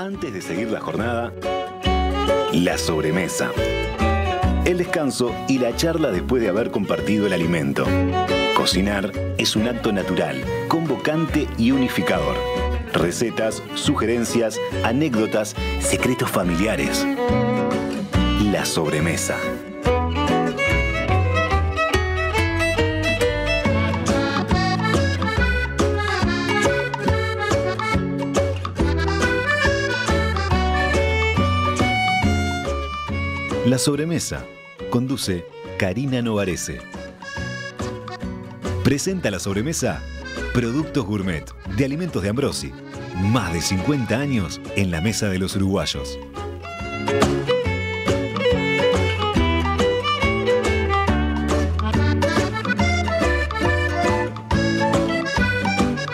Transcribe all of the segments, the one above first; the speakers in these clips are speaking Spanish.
antes de seguir la jornada, la sobremesa, el descanso y la charla después de haber compartido el alimento. Cocinar es un acto natural, convocante y unificador. Recetas, sugerencias, anécdotas, secretos familiares. La sobremesa. La sobremesa conduce Karina Novarese. Presenta la sobremesa Productos Gourmet de Alimentos de Ambrosi. Más de 50 años en la mesa de los uruguayos.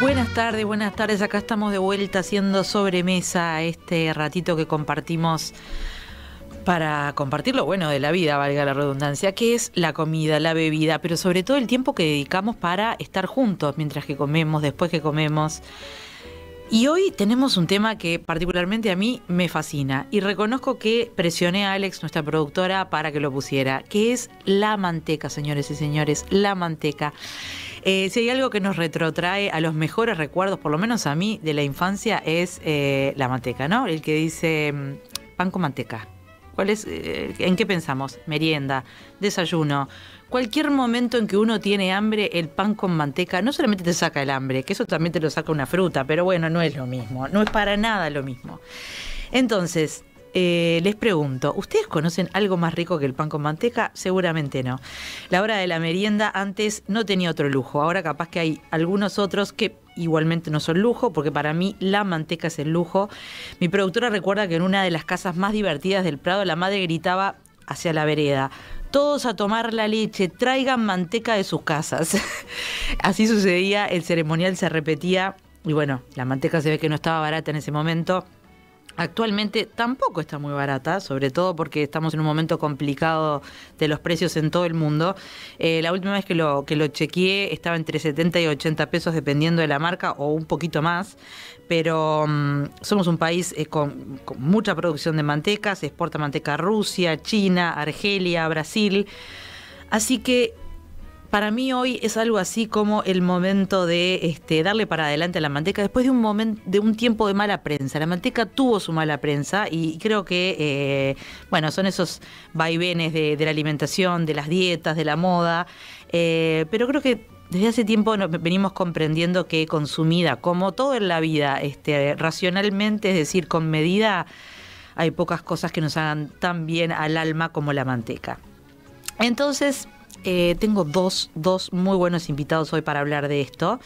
Buenas tardes, buenas tardes. Acá estamos de vuelta haciendo sobremesa este ratito que compartimos para compartir lo bueno de la vida, valga la redundancia, que es la comida, la bebida, pero sobre todo el tiempo que dedicamos para estar juntos mientras que comemos, después que comemos. Y hoy tenemos un tema que particularmente a mí me fascina y reconozco que presioné a Alex, nuestra productora, para que lo pusiera, que es la manteca, señores y señores, la manteca. Eh, si hay algo que nos retrotrae a los mejores recuerdos, por lo menos a mí, de la infancia, es eh, la manteca, ¿no? El que dice mm, pan con manteca, eh, ¿En qué pensamos? Merienda, desayuno. Cualquier momento en que uno tiene hambre, el pan con manteca no solamente te saca el hambre, que eso también te lo saca una fruta, pero bueno, no es lo mismo, no es para nada lo mismo. Entonces, eh, les pregunto, ¿ustedes conocen algo más rico que el pan con manteca? Seguramente no. La hora de la merienda antes no tenía otro lujo, ahora capaz que hay algunos otros que igualmente no son lujo, porque para mí la manteca es el lujo. Mi productora recuerda que en una de las casas más divertidas del Prado la madre gritaba hacia la vereda, todos a tomar la leche, traigan manteca de sus casas. Así sucedía, el ceremonial se repetía y bueno, la manteca se ve que no estaba barata en ese momento actualmente tampoco está muy barata, sobre todo porque estamos en un momento complicado de los precios en todo el mundo. Eh, la última vez que lo, que lo chequeé estaba entre 70 y 80 pesos dependiendo de la marca o un poquito más, pero mm, somos un país eh, con, con mucha producción de manteca, se exporta manteca a Rusia, China, Argelia, Brasil. Así que para mí hoy es algo así como el momento de este, darle para adelante a la manteca después de un, momento, de un tiempo de mala prensa. La manteca tuvo su mala prensa y creo que, eh, bueno, son esos vaivenes de, la alimentación, de las dietas, de la moda, eh, pero creo que desde hace tiempo venimos comprendiendo que consumida, como todo en la vida, este, racionalmente, es decir, con medida, hay pocas cosas que nos hagan tan bien al alma como la manteca. Entonces, eh, tengo dos, muy buenos invitados hoy para hablar de esto.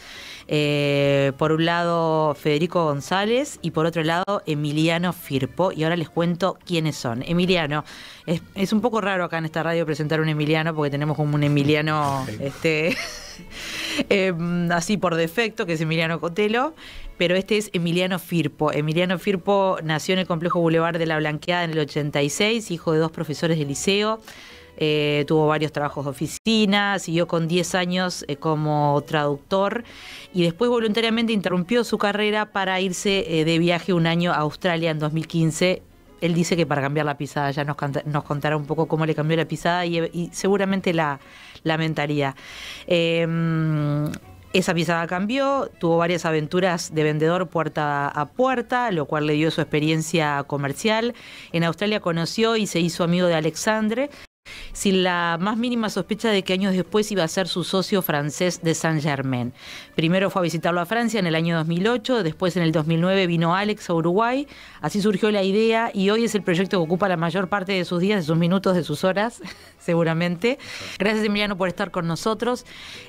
Eh, por un lado, Federico González y por otro lado, Emiliano Firpo. Y ahora les cuento quiénes son. Emiliano, es, un poco raro acá en esta radio presentar un Emiliano porque tenemos como un Emiliano este, em, así por defecto, que es Emiliano Cotelo pero este es Emiliano Firpo. Emiliano Firpo nació en el complejo Boulevard de la Blanqueada en el 86, hijo de dos profesores de liceo. Eh, tuvo varios trabajos de oficina, siguió con 10 años eh, como traductor y después voluntariamente interrumpió su carrera para irse eh, de viaje un año a Australia en 2015. Él dice que para cambiar la pisada, ya nos, contará un poco cómo le cambió la pisada y, seguramente la, lamentaría. Em, esa pisada cambió, tuvo varias aventuras de vendedor puerta a puerta, lo cual le dio su experiencia comercial. En Australia conoció y se hizo amigo de Alexandre, sin la más mínima sospecha de que años después iba a ser su socio francés de Saint-Germain. Primero fue a visitarlo a Francia en el año 2008, después en el 2009 vino Alex a Uruguay, así surgió la idea y hoy es el proyecto que ocupa la mayor parte de sus días, de sus minutos, de sus horas, seguramente. Gracias Emiliano por estar con nosotros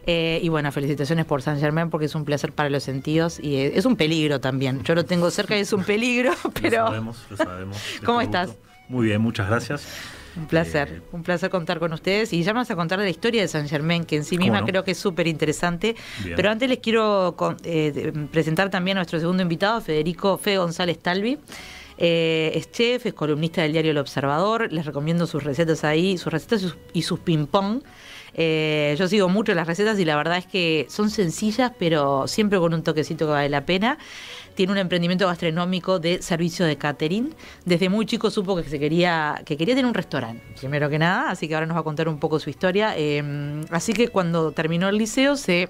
eh, y bueno, felicitaciones por Saint-Germain porque es un placer para los sentidos y eh, es un peligro también. Yo lo tengo cerca y es un peligro, pero... Lo sabemos, lo sabemos. ¿Cómo estás? Muy bien, muchas gracias. Un eh, placer, un placer contar con ustedes. Y ya vamos a contar la historia de San Germán, que en sí misma creo que es súper interesante. Pero antes les quiero eh, presentar también a nuestro segundo invitado, Federico Fe González Talvi. Eh, es chef, es columnista del diario El Observador. Les recomiendo sus recetas ahí, sus recetas y sus ping-pong. Eh, yo sigo mucho las recetas y la verdad es que son sencillas, pero siempre con un toquecito que vale la pena. Tiene un emprendimiento gastronómico de servicio de catering. Desde muy chico supo que se quería, que quería tener un restaurante, primero que nada, así que ahora nos va a contar un poco su historia. Em, así que cuando terminó el liceo se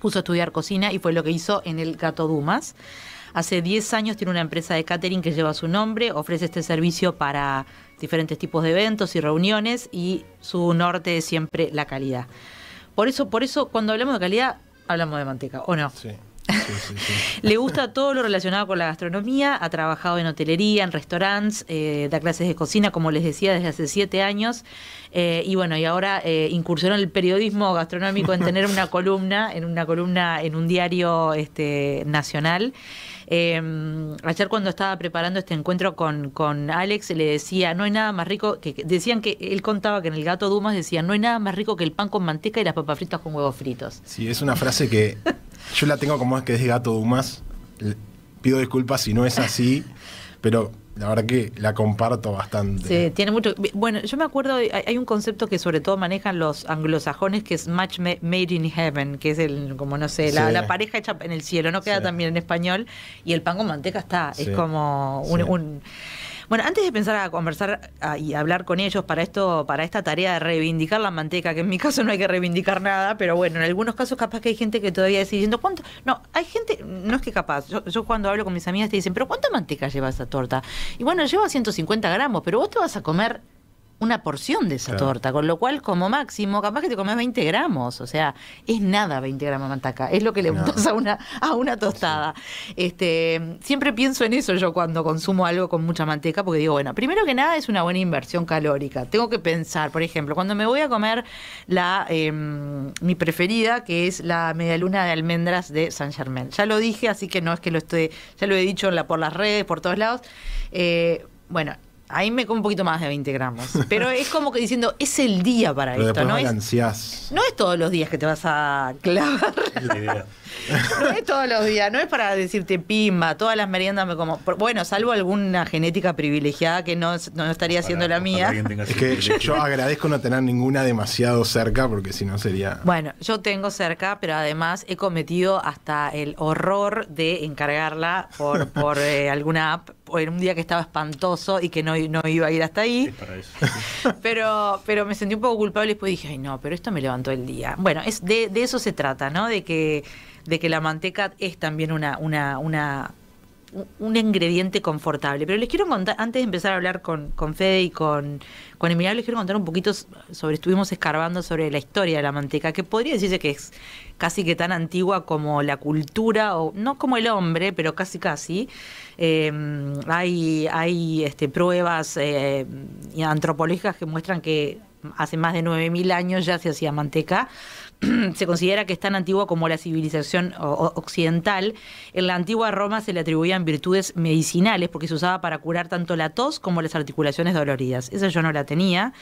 puso a estudiar cocina y fue lo que hizo en el Gato Dumas. Hace 10 años tiene una empresa de catering que lleva su nombre, ofrece este servicio para diferentes tipos de eventos y reuniones y su norte es siempre la calidad. Por eso, por eso cuando hablamos de calidad, hablamos de manteca, ¿o no? Sí. Le gusta todo lo relacionado con la gastronomía, ha trabajado en hotelería, en restaurantes, eh, da clases de cocina, como les decía, desde hace siete años. Eh, y bueno, y ahora eh, incursionó en el periodismo gastronómico en tener una columna, en una columna en un diario este, nacional. Em, ayer cuando estaba preparando este encuentro con, con, Alex, le decía, no hay nada más rico, que, decían que él contaba que en el gato Dumas decía, no hay nada más rico que el pan con manteca y las papas fritas con huevos fritos. Sí, es una frase que yo la tengo como es que es gato Dumas. Pido disculpas si no es así, pero la verdad que la comparto bastante. Sí, tiene mucho. Bueno, yo me acuerdo, hay un concepto que sobre todo manejan los anglosajones que es match made in heaven, que es el, como no sé, la, pareja hecha en el cielo, no queda también en español. Y el pan con manteca está, es como un bueno, antes de pensar a conversar ah, y hablar con ellos para esto, para esta tarea de reivindicar la manteca, que en mi caso no hay que reivindicar nada, pero bueno, en algunos casos capaz que hay gente que todavía sigue diciendo, ¿cuánto? No, hay gente, no es que capaz, yo, yo cuando hablo con mis amigas te dicen, pero ¿cuánta manteca lleva esa torta? Y bueno, lleva 150 gramos, pero vos te vas a comer una porción de esa torta, con lo cual como máximo, capaz que te comes 20 gramos, o sea, es nada 20 gramos de mantaca, es lo que le gustas a una, a una tostada. Este, siempre pienso en eso yo cuando consumo algo con mucha manteca, porque digo, bueno, primero que nada es una buena inversión calórica, tengo que pensar, por ejemplo, cuando me voy a comer la, em, mi preferida, que es la medialuna de almendras de San Germain, ya lo dije, así que no es que lo esté, ya lo he dicho la, por las redes, por todos lados, eh, bueno, Ahí me como un poquito más de 20 gramos. Pero es como que diciendo, es el día para esto, ¿no? Es, no es todos los días que te vas a clavar. No es todos los días, no es para decirte pimba, todas las meriendas me como. Bueno, salvo alguna genética privilegiada que no, estaría siendo la mía. Es que yo, agradezco no tener ninguna demasiado cerca porque si no sería. Bueno, yo tengo cerca, pero además he cometido hasta el horror de encargarla por, eh, alguna app en un día que estaba espantoso y que no, no iba a ir hasta ahí. pero, pero me sentí un poco culpable y después dije, ay no, pero esto me levantó el día. Bueno, es de, de eso se trata, ¿no? De que de que la manteca es también una, un ingrediente confortable. Pero les quiero contar, antes de empezar a hablar con, con Fede y con, con Emiliano, les quiero contar un poquito sobre, estuvimos escarbando sobre la historia de la manteca, que podría decirse que es casi que tan antigua como la cultura, o no como el hombre, pero casi casi. Em, hay hay este, pruebas eh, antropológicas que muestran que hace más de 9.000 años ya se hacía manteca. se considera que es tan antigua como la civilización occidental. En la antigua Roma se le atribuían virtudes medicinales porque se usaba para curar tanto la tos como las articulaciones doloridas. Esa yo no la tenía.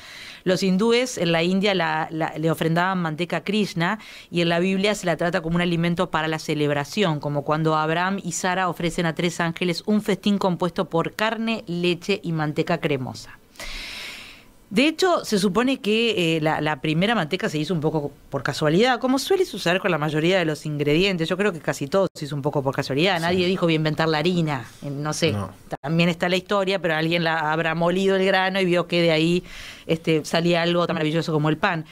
Los hindúes en la India le ofrendaban manteca Krishna y en la Biblia se la trata como un alimento para la celebración, como cuando Abraham y Sara ofrecen a tres ángeles un festín compuesto por carne, leche y manteca cremosa. De hecho, se supone que eh, la, primera manteca se hizo un poco por casualidad, como suele suceder con la mayoría de los ingredientes. Yo creo que casi todo se hizo un poco por casualidad. Nadie dijo voy a inventar la harina. No sé, también está la historia, pero alguien la habrá molido el grano y vio que de ahí este, salía algo tan maravilloso como el pan.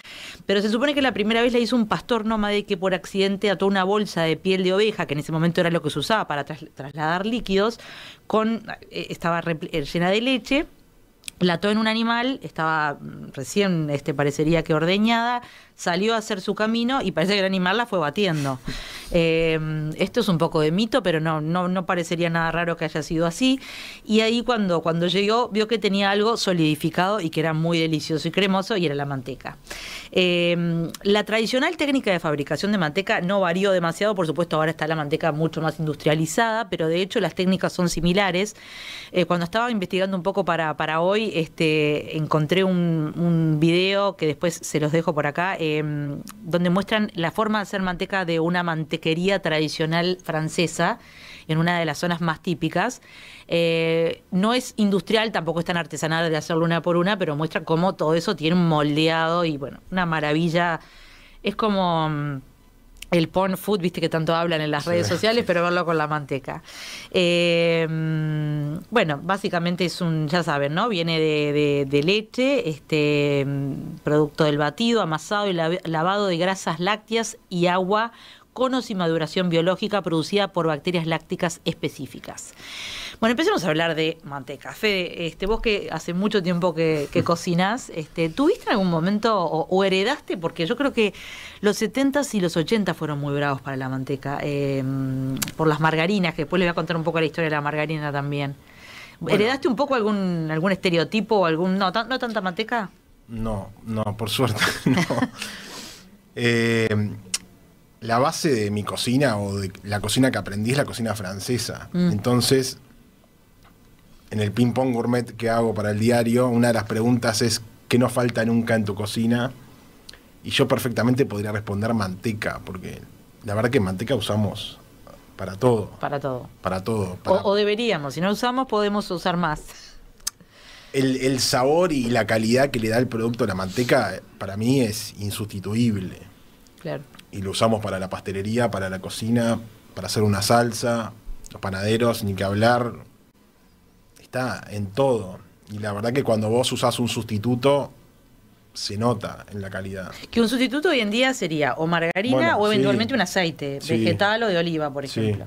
Pero se supone que la primera vez la hizo un pastor nómade que por accidente ató una bolsa de piel de oveja, que en ese momento era lo que se usaba para trasladar líquidos, con, eh, estaba eh, llena de leche la en un animal, estaba mm, recién, este, parecería que ordeñada, salió a hacer su camino y parece que el animal la fue batiendo. Em, esto es un poco de mito, pero no, no, parecería nada raro que haya sido así. Y ahí cuando, cuando llegó, vio que tenía algo solidificado y que era muy delicioso y cremoso, y era la manteca. Em, la tradicional técnica de fabricación de manteca no varió demasiado, por supuesto ahora está la manteca mucho más industrializada, pero de hecho las técnicas son similares. Eh, cuando estaba investigando un poco para, para hoy, este, encontré un, video que después se los dejo por acá, eh, donde muestran la forma de hacer manteca de una mantequería tradicional francesa en una de las zonas más típicas. Eh, no es industrial, tampoco es tan artesanal de hacerlo una por una, pero muestra cómo todo eso tiene un moldeado y bueno, una maravilla. Es como mm, el porn food, viste que tanto hablan en las redes sociales, pero verlo con la manteca. Eh, bueno, básicamente es un, ya saben, ¿no? Viene de, leche, este producto del batido, amasado y lavado de grasas lácteas y agua con o sin maduración biológica producida por bacterias lácticas específicas. Bueno, empecemos a hablar de manteca. Este, vos que hace mucho tiempo que, que mm. cocinás, este, ¿tuviste en algún momento o, heredaste? Porque yo creo que los 70 y los 80 fueron muy bravos para la manteca, em, por las margarinas, que después le voy a contar un poco la historia de la margarina también. ¿Heredaste un poco algún, algún estereotipo algún... No, no tanta manteca? No, no, por suerte, no. Em, la base de mi cocina o de la cocina que aprendí es la cocina francesa. Mm. Entonces, en el ping pong gourmet que hago para el diario, una de las preguntas es ¿qué no falta nunca en tu cocina? Y yo perfectamente podría responder manteca, porque la verdad que manteca usamos para todo. Para todo. Para todo. O, deberíamos, si no usamos podemos usar más. El, el sabor y la calidad que le da el producto a la manteca para mí es insustituible. Claro. Y lo usamos para la pastelería, para la cocina, para hacer una salsa, los panaderos, ni que hablar, está en todo. Y la verdad que cuando vos usás un sustituto, se nota en la calidad. Que un sustituto hoy en día sería o margarina o eventualmente un aceite vegetal o de oliva, por ejemplo.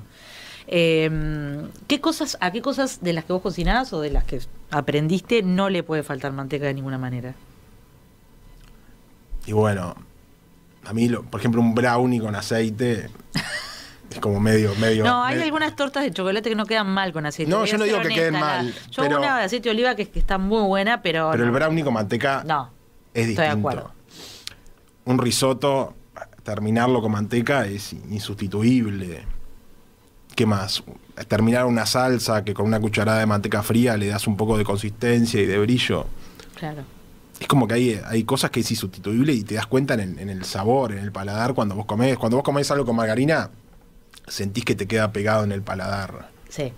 Em, ¿qué cosas, ¿A qué cosas de las que vos cocinás o de las que aprendiste no le puede faltar manteca de ninguna manera? Y bueno, a mí, por ejemplo, un brownie con aceite Es como medio, medio. No, hay algunas tortas de chocolate que no quedan mal con aceite. No, yo no digo que queden mal. yo hago una de aceite de oliva que, está muy buena, pero. Pero el brownie con manteca no, es distinto. Estoy de acuerdo. Un risotto, terminarlo con manteca es insustituible. ¿Qué más? Terminar una salsa que con una cucharada de manteca fría le das un poco de consistencia y de brillo. Claro es como que hay, hay cosas que es insustituible y te das cuenta en el, en el, sabor, en el paladar cuando vos comés. Cuando vos comés algo con margarina, sentís que te queda pegado en el paladar. Sí.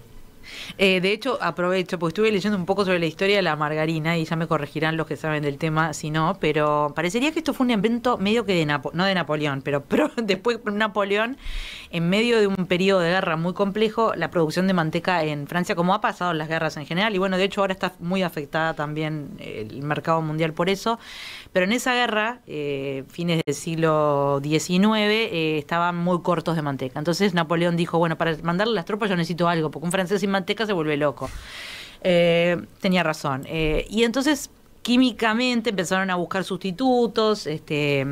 Eh, de hecho, aprovecho, porque estuve leyendo un poco sobre la historia de la margarina y ya me corregirán los que saben del tema si no, pero parecería que esto fue un evento... medio que de Napo no de Napoleón, pero, pero después Napoleón en medio de un periodo de guerra muy complejo, la producción de manteca en Francia, como ha pasado en las guerras en general, y bueno, de hecho ahora está muy afectada también el mercado mundial por eso, pero en esa guerra, eh, fines del siglo XIX, eh, estaban muy cortos de manteca. Entonces Napoleón dijo, bueno, para mandarle las tropas yo necesito algo, porque un francés sin manteca se vuelve loco. Eh, tenía razón. y entonces químicamente empezaron a buscar sustitutos, este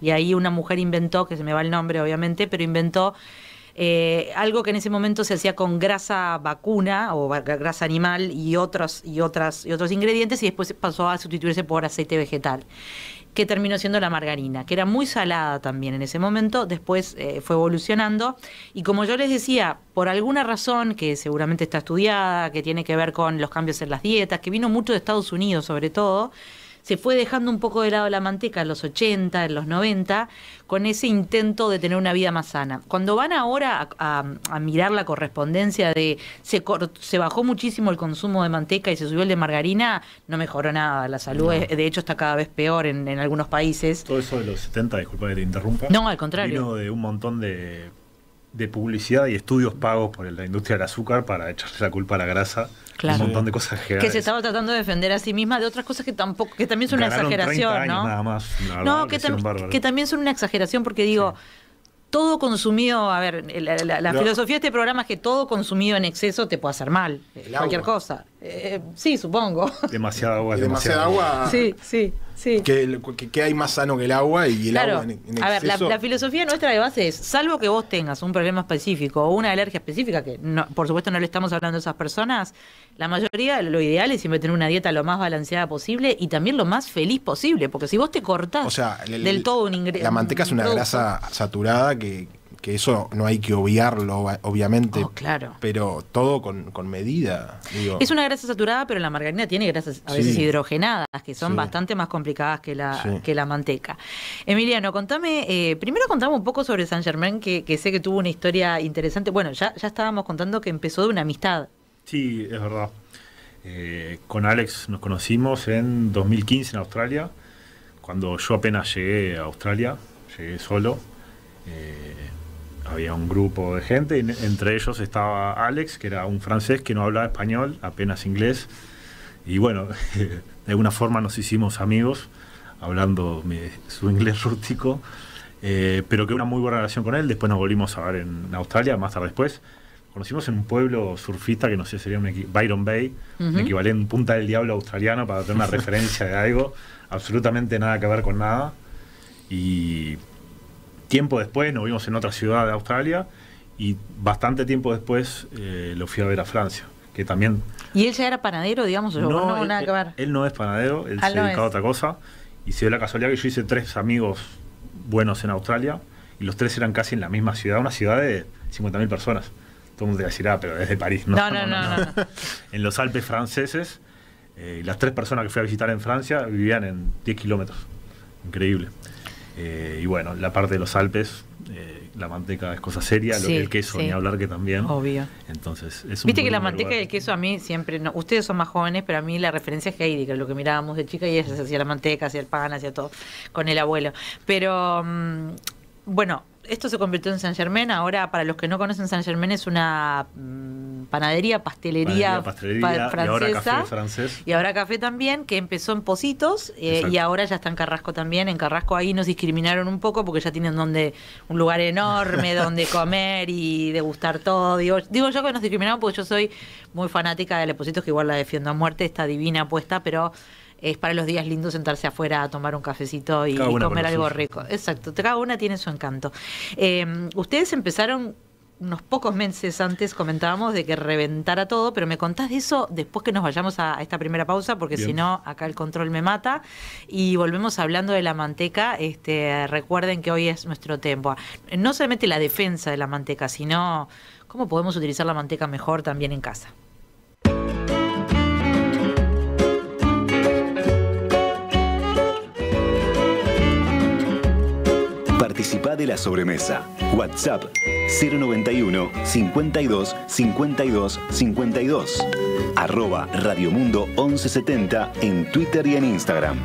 y ahí una mujer inventó, que se me va el nombre obviamente, pero inventó eh, algo que en ese momento se hacía con grasa vacuna o grasa animal y otros, y, otras, y otros ingredientes y después pasó a sustituirse por aceite vegetal que terminó siendo la margarina, que era muy salada también en ese momento, después eh, fue evolucionando y como yo les decía, por alguna razón que seguramente está estudiada, que tiene que ver con los cambios en las dietas, que vino mucho de Estados Unidos sobre todo, se fue dejando un poco de lado la manteca en los 80, en los 90, con ese intento de tener una vida más sana. Cuando van ahora a, mirar la correspondencia de se, bajó muchísimo el consumo de manteca y se subió el de margarina, no mejoró nada. La salud, de hecho, está cada vez peor en, en algunos países. Todo eso de los 70, disculpa que te interrumpa. No, al contrario. Vino de un montón de de publicidad y estudios pagos por la industria del azúcar para echarse la culpa a la grasa. Un montón de cosas que, se estaba tratando de defender a sí misma de otras cosas que tampoco que también son una exageración, ¿no? no, que, también son una exageración porque digo, todo consumido, a ver, la, filosofía de este programa es que todo consumido en exceso te puede hacer mal, cualquier cosa. Eh, sí, supongo. Demasiada agua. demasiada agua. Sí, sí. Sí. ¿Qué, hay más sano que el agua y el agua en, A ver, la, filosofía nuestra de base es, salvo que vos tengas un problema específico o una alergia específica, que por supuesto no le estamos hablando a esas personas, la mayoría lo ideal es siempre tener una dieta lo más balanceada posible y también lo más feliz posible, porque si vos te cortás del todo un ingrediente... La manteca es una grasa saturada que, que eso no hay que obviarlo, obviamente. Oh, claro. Pero todo con, medida. Es una grasa saturada, pero la margarina tiene grasas a veces hidrogenadas, que son bastante más complicadas que la, que la manteca. Emiliano, contame, eh, primero contame un poco sobre San Germain, que, sé que tuvo una historia interesante. Bueno, ya, estábamos contando que empezó de una amistad. Sí, es verdad. Eh, con Alex nos conocimos en 2015 en Australia, cuando yo apenas llegué a Australia, llegué solo. Eh, había un grupo de gente, entre ellos estaba Alex, que era un francés que no hablaba español, apenas inglés. Y bueno, de alguna forma nos hicimos amigos, hablando su inglés rústico, eh, pero que una muy buena relación con él. Después nos volvimos a ver en Australia, más tarde después. Conocimos en un pueblo surfista que no sé, sería un Byron Bay, un equivalente punta del diablo australiano para tener una referencia de algo, absolutamente nada que ver con nada. Y tiempo después nos vimos en otra ciudad de Australia y bastante tiempo después eh, lo fui a ver a Francia, que también... ¿Y él ya era panadero, digamos? no, no él, nada que ver. Él no es panadero, él ah, se dedicaba a otra cosa. Y se dio la casualidad que yo hice tres amigos buenos en Australia y los tres eran casi en la misma ciudad, una ciudad de 50.000 personas. Todo el mundo te ah, pero desde París. No, no, no. no, en los Alpes franceses, eh, las tres personas que fui a visitar en Francia vivían en 10 kilómetros. Increíble. Eh, y bueno, la parte de los Alpes, eh, la manteca es cosa seria, lo del queso, ni hablar que también. Obvio. Entonces, es un Viste que la manteca y el queso a mí siempre, no, ustedes son más jóvenes, pero a mí la referencia es Heidi, que es lo que mirábamos de chica y ella hacía la manteca, hacía el pan, hacía todo con el abuelo. Pero, mm, bueno, esto se convirtió en Saint Germain, Ahora, para los que no conocen Saint Germain es una mm, panadería, pastelería, francesa. Y ahora café también, que empezó en Positos eh, y ahora ya está en Carrasco también. En Carrasco ahí nos discriminaron un poco porque ya tienen donde un lugar enorme donde comer y degustar todo. Digo, yo que nos discriminaron porque yo soy muy fanática de Positos, que igual la defiendo a muerte, esta divina apuesta, pero es para los días lindos sentarse afuera a tomar un cafecito y, comer algo rico. Exacto, cada una tiene su encanto. Em, ustedes empezaron unos pocos meses antes comentábamos de que reventara todo, pero me contás de eso después que nos vayamos a, esta primera pausa, porque si no, acá el control me mata. Y volvemos hablando de la manteca. Este, recuerden que hoy es nuestro tiempo. No solamente la defensa de la manteca, sino cómo podemos utilizar la manteca mejor también en casa. Participa de la sobremesa. WhatsApp 091 52 52 52. Arroba Radiomundo 1170 en Twitter y en Instagram.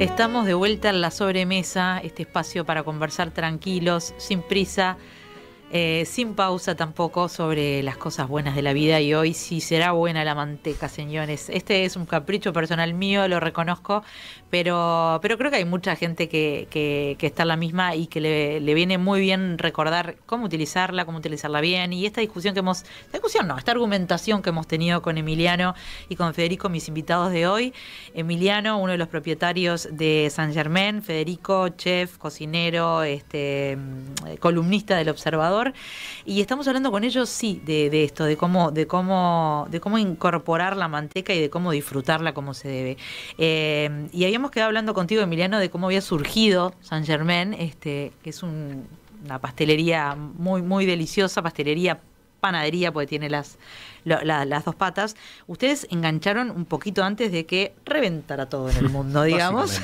Estamos de vuelta en la sobremesa, este espacio para conversar tranquilos, sin prisa eh, sin pausa tampoco sobre las cosas buenas de la vida y hoy sí será buena la manteca, señores. Este es un capricho personal mío, lo reconozco, pero, pero creo que hay mucha gente que, está en la misma y que le, le, viene muy bien recordar cómo utilizarla, cómo utilizarla bien y esta discusión que hemos, esta discusión no, esta argumentación que hemos tenido con Emiliano y con Federico, mis invitados de hoy. Emiliano, uno de los propietarios de San Germain, Federico, chef, cocinero, este, columnista del Observador y estamos hablando con ellos, sí, de, esto, de cómo, de cómo, de cómo incorporar la manteca y de cómo disfrutarla como se debe. Eh, y habíamos quedado hablando contigo, Emiliano, de cómo había surgido San Germain, este, que es una pastelería muy, muy deliciosa, pastelería panadería, porque tiene las, las dos patas. Ustedes engancharon un poquito antes de que reventara todo en el mundo, digamos.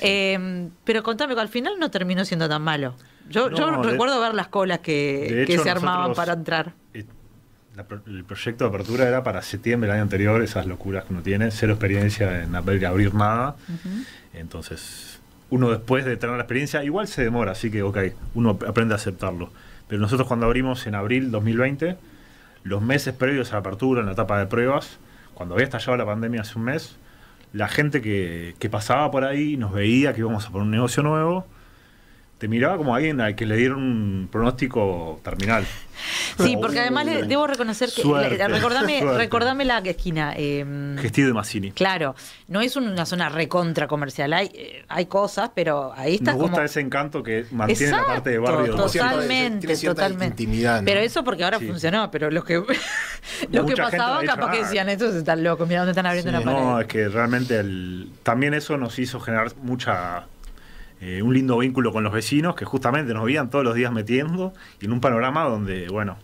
Eh, pero contame, al final no terminó siendo tan malo. Yo, recuerdo ver las colas que, se armaban para entrar. el proyecto de apertura era para septiembre del año anterior, esas locuras que uno tiene, cero experiencia en abrir, abrir nada. Entonces, uno después de tener la experiencia, igual se demora, así que, ok, uno aprende a aceptarlo. Pero nosotros cuando abrimos en abril 2020, los meses previos a la apertura, en la etapa de pruebas, cuando había estallado la pandemia hace un mes, la gente que, que pasaba por ahí nos veía que íbamos a poner un negocio nuevo te miraba como alguien al que le dieron un pronóstico terminal. Sí, porque además debo reconocer que. Eh, recordame, la esquina. Em, Gestido de Massini. Claro, no es una zona recontra comercial. Hay, eh, hay cosas, pero ahí está. Me gusta ese encanto que mantiene la parte de barrio. Totalmente, totalmente. Pero eso porque ahora funcionó, pero los que, los que pasaban capaz que decían, estos están locos, mira dónde están abriendo la pared. No, es que realmente también eso nos hizo generar mucha eh, un lindo vínculo con los vecinos que justamente nos veían todos los días metiendo en un panorama donde, bueno,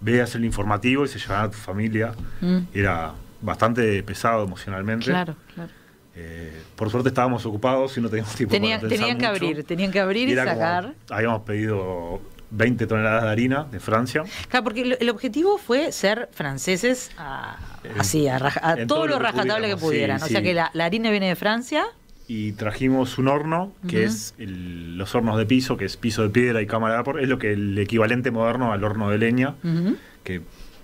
veas el informativo y se llama a tu familia. Mm. Era bastante pesado emocionalmente. Claro, claro. Eh, por suerte estábamos ocupados y no teníamos tiempo Tenían que abrir, tenían que abrir y, sacar. habíamos pedido 20 toneladas de harina de Francia. Claro, porque el objetivo fue ser franceses a, así, todo, lo, que pudieran. o sea que la, harina viene de Francia y trajimos un horno, que es los hornos de piso, que es piso de piedra y cámara de vapor, es lo que el equivalente moderno al horno de leña, que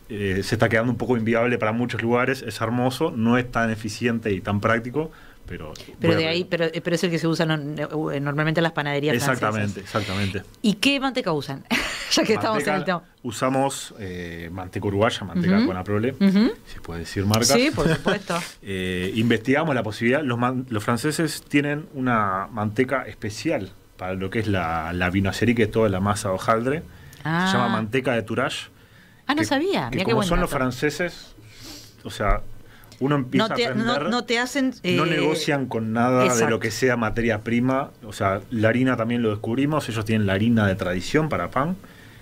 eh, se está quedando un poco inviable para muchos lugares, es hermoso, no es tan eficiente y tan práctico, pero... de ahí, eh, pero, es el que se usa eh, normalmente en las panaderías Exactamente, francesas. exactamente. ¿Y qué manteca usan? ya que estamos en el tema. Usamos eh, manteca uruguaya, manteca con aprole, se puede decir marca Sí, por supuesto. investigamos la posibilidad, los, franceses tienen una manteca especial para lo que es la, la vinoacería, que es toda la masa hojaldre. Se ah. llama manteca de Tourage. Ah, no sabía. como son los franceses, o sea, uno empieza no a aprender. No, te hacen. no eh, negocian con nada de lo que sea materia prima. O sea, la harina también lo descubrimos. Ellos tienen la harina de tradición para pan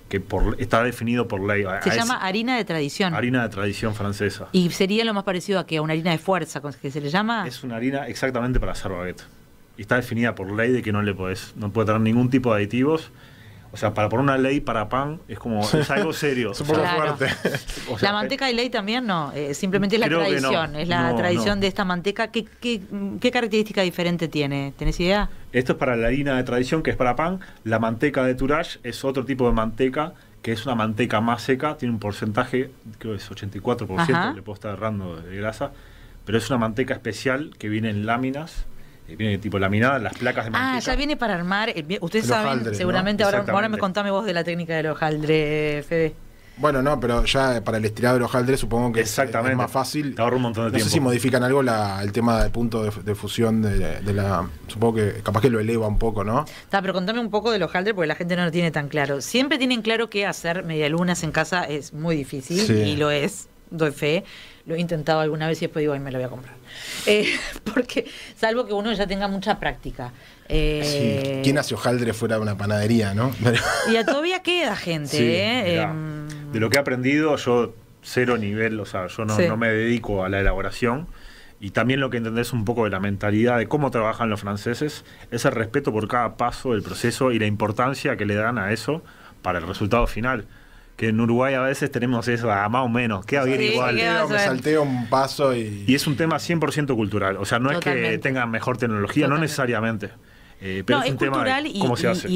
que por, está definido por ley. Se llama harina de tradición. Harina de tradición francesa. ¿Y sería lo más parecido a que a una harina de fuerza, que se le llama? Es una harina exactamente para hacer baguette. Y está definida por ley de que no le puedes no puede tener ningún tipo de aditivos. O sea, para poner una ley para pan es como es algo serio. es fuerte. la manteca de ley también no, eh, simplemente es la tradición, es la tradición de esta manteca. ¿Qué, característica diferente tiene? ¿Tenés idea? Esto es para la harina de tradición, que es para pan. La manteca de Tourage es otro tipo de manteca que es una manteca más seca, tiene un porcentaje, creo que es 84%, le puedo estar errando de grasa, pero es una manteca especial que viene en láminas, viene tipo laminada, las placas de manteca. Ah, ya viene para armar. Eh, ustedes saben, seguramente, ahora, me contame vos de la técnica del hojaldre, Fede. Bueno, no, pero ya para el estirado del hojaldre supongo que Es, más fácil. un montón sé si modifican algo el tema de punto de, fusión de, la. Supongo que capaz que lo eleva un poco, ¿no? Está, pero contame un poco del hojaldre porque la gente no lo tiene tan claro. Siempre tienen claro que hacer medialunas en casa es muy difícil y lo es doy fe, lo he intentado alguna vez y después digo, ay, me lo voy a comprar. Eh, porque, salvo que uno ya tenga mucha práctica. Eh, sí. ¿Quién hace hojaldre fuera de una panadería, no? Y todavía queda gente, eh, em, De lo que he aprendido, yo cero nivel, o sea, yo no, no me dedico a la elaboración y también lo que entendés un poco de la mentalidad de cómo trabajan los franceses es el respeto por cada paso del proceso y la importancia que le dan a eso para el resultado final que en Uruguay a veces tenemos eso, ah, más o menos, queda bien igual. me salteo un paso y... Y es un tema 100% cultural, o sea, no es que tenga mejor tecnología, no necesariamente. Eh, pero es, cultural y,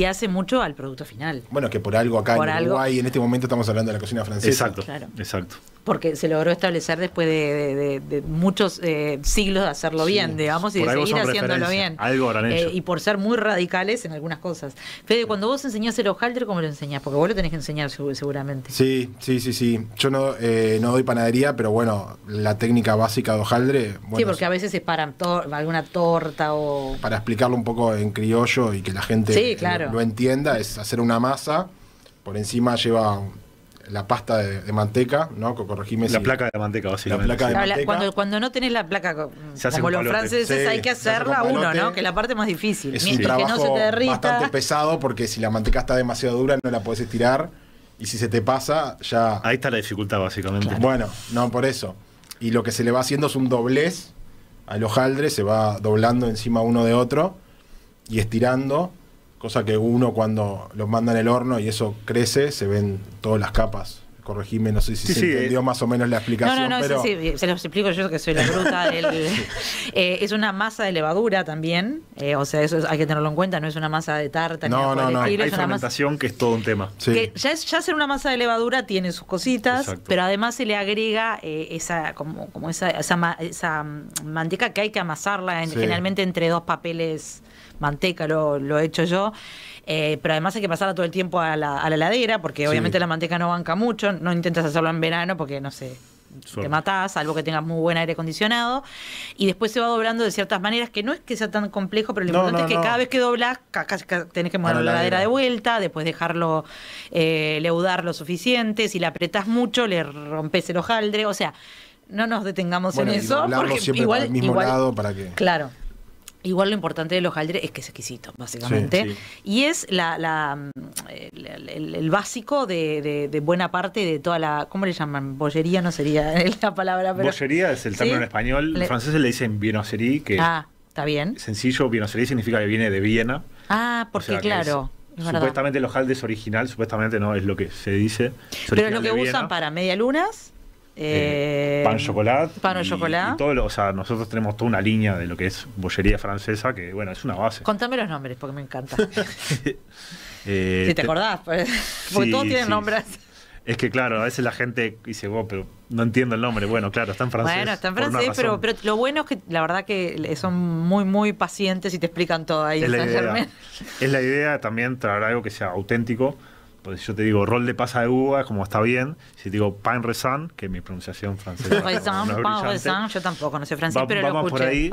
hace? mucho al producto final. Bueno, que por algo acá en Uruguay en este momento estamos hablando de la cocina francesa. Exacto, claro. exacto porque se logró establecer después de, muchos eh, siglos de hacerlo bien, digamos, y de seguir haciéndolo bien. Algo eh, y por ser muy radicales en algunas cosas. Fede, cuando vos enseñás el hojaldre, ¿cómo lo enseñás? Porque vos lo tenés que enseñar seguramente. Sí, sí, sí, sí. Yo no, eh, no doy panadería, pero bueno, la técnica básica de hojaldre... sí, porque a veces es para alguna torta o... Para explicarlo un poco en criollo y que la gente lo entienda, es hacer una masa, por encima lleva la pasta de, manteca, ¿no? la placa de manteca, La placa manteca. Cuando, cuando, no tenés la placa, como los franceses, hay que hacerla uno, ¿no? Que es la parte más difícil. Es un trabajo no bastante pesado porque si la manteca está demasiado dura no la puedes estirar y si se te pasa ya... Ahí está la dificultad, básicamente. Bueno, no, por eso. Y lo que se le va haciendo es un doblez al hojaldre, se va doblando encima uno de otro y estirando Cosa que uno cuando los manda en el horno y eso crece, se ven todas las capas. Corregime, no sé si se entendió eh. más o menos la explicación. se los explico yo que soy la bruta. Del, eh, es una masa de levadura también, eh, o sea, eso hay que tenerlo en cuenta, no es una masa de tarta. No, ni no, no, hay, fermentación que es todo un tema. ya, ya hacer una masa de levadura tiene sus cositas, pero además se le agrega esa como, como esa, esa, mm, manteca que hay que amasarla generalmente entre dos papeles manteca, lo, he hecho yo. Eh, pero además hay que pasarla todo el tiempo a la, a heladera, porque obviamente la manteca no banca mucho, no intentas hacerlo en verano porque no sé. Te matás, algo que tengas muy buen aire acondicionado. Y después se va doblando de ciertas maneras, que no es que sea tan complejo, pero lo importante es que cada vez que doblas, tenés que mover la ladera de vuelta, después dejarlo eh, leudar lo suficiente. Si la apretás mucho, le rompes el hojaldre. O sea, no nos detengamos en eso. Porque igual, el mismo lado para que. Claro. Igual lo importante de los jaldres es que es exquisito, básicamente. Y es la, mm, el, básico de, buena parte de toda la. ¿Cómo le llaman? Bollería no sería la palabra. Pero, bollería es el término en español. Los franceses le dicen viennoiserie, que. Ah, está bien. Sencillo, viennoiserie significa que viene de Viena. Ah, porque claro. claro. Es, es supuestamente original, supuestamente no es lo que se dice. Pero es lo que usan para medialunas eh, pan chocolate. Pan chocolate. Y o sea, nosotros tenemos toda una línea de lo que es bollería francesa, que bueno, es una base. Contame los nombres, porque me encanta. Eh, si te, acordás, pues, porque todos tienen nombres. Es que claro, a veces la gente dice, oh, pero no entiendo el nombre. Bueno, claro, está en francés. Bueno, está en pero, pero, lo bueno es que la verdad que son muy, muy pacientes y te explican todo ahí. Es, la idea. es la idea también traer algo que sea auténtico pues yo te digo rol de pasa de uva, como está bien. Si te digo pain raisin que mi pronunciación francesa. no yo tampoco no sé francés, pero lo escuché. ahí.